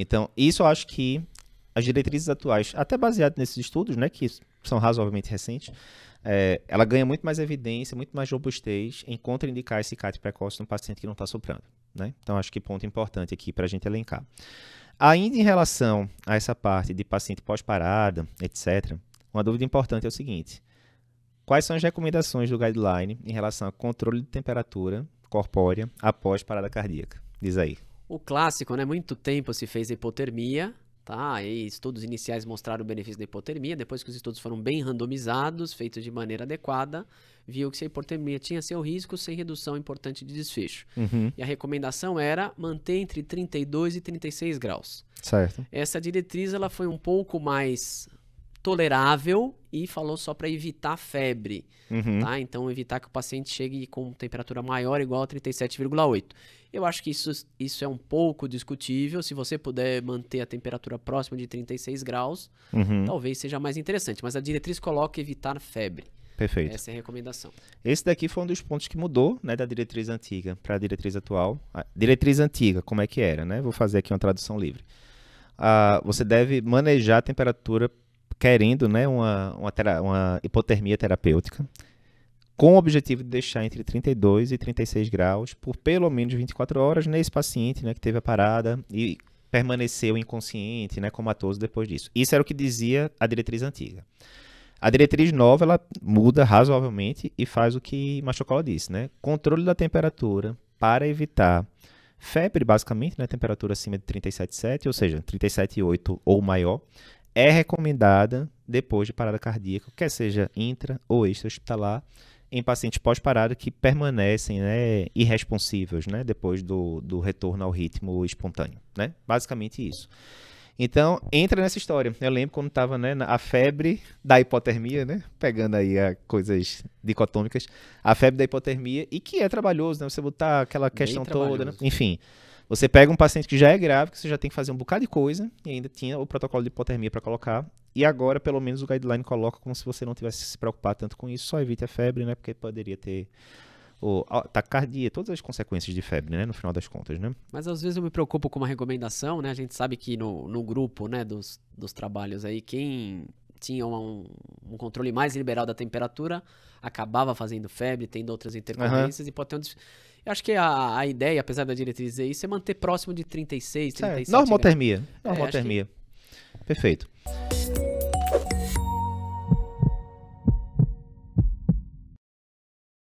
Então, isso eu acho que as diretrizes atuais, até baseado nesses estudos, né, que são razoavelmente recentes, é, ela ganha muito mais evidência, muito mais robustez em contraindicar esse cate precoce no paciente que não está soprando. Né? Então, acho que ponto importante aqui para a gente elencar. Ainda em relação a essa parte de paciente pós-parada, etc., uma dúvida importante é o seguinte: quais são as recomendações do guideline em relação a controle de temperatura corpórea após parada cardíaca? Diz aí. O clássico, né? Muito tempo se fez hipotermia, tá? E estudos iniciais mostraram o benefício da hipotermia, depois que os estudos foram bem randomizados, feitos de maneira adequada, viu que se a hipotermia tinha seu risco sem redução importante de desfecho. Uhum. E a recomendação era manter entre 32 e 36 graus. Certo. Essa diretriz ela foi um pouco mais tolerável e falou só para evitar febre, uhum. tá? Então evitar que o paciente chegue com temperatura maior igual a 37,8. Eu acho que isso, isso é um pouco discutível. Se você puder manter a temperatura próxima de 36 graus, uhum. talvez seja mais interessante. Mas a diretriz coloca evitar febre. Perfeito. Essa é a recomendação. Esse daqui foi um dos pontos que mudou, né, da diretriz antiga para a diretriz atual. A ah, diretriz antiga, como é que era, né? Vou fazer aqui uma tradução livre. Uh, você deve manejar a temperatura querendo né, uma, uma, uma hipotermia terapêutica, com o objetivo de deixar entre 32 e 36 graus por pelo menos 24 horas nesse paciente né, que teve a parada e permaneceu inconsciente, né, comatoso depois disso. Isso era o que dizia a diretriz antiga. A diretriz nova ela muda razoavelmente e faz o que Machocola disse, né? Controle da temperatura para evitar febre, basicamente, né? Temperatura acima de 37,7, ou seja, 37,8 ou maior, é recomendada depois de parada cardíaca, quer seja intra ou extra-hospitalar, em pacientes pós-parada que permanecem né, irresponsíveis né, depois do, do retorno ao ritmo espontâneo. Né? Basicamente isso. Então, entra nessa história. Eu lembro quando estava né, a febre da hipotermia, né? Pegando aí a ah, coisas dicotômicas, a febre da hipotermia, e que é trabalhoso, né? Você botar aquela questão toda, né? Enfim. Você pega um paciente que já é grave, que você já tem que fazer um bocado de coisa, e ainda tinha o protocolo de hipotermia para colocar, e agora pelo menos o guideline coloca como se você não tivesse se preocupar tanto com isso, só evite a febre, né? Porque poderia ter o taquicardia, todas as consequências de febre, né? No final das contas, né? Mas às vezes eu me preocupo com uma recomendação, né? A gente sabe que no, no grupo, né, dos, dos trabalhos aí, quem tinha um, um, controle mais liberal da temperatura, acabava fazendo febre, tendo outras intercorrências uhum. e pode ter um des... Eu acho que a, a ideia, apesar da diretriz dizer isso, é manter próximo de 36, 37. É, normotermia. Graus. Normotermia. É, Perfeito.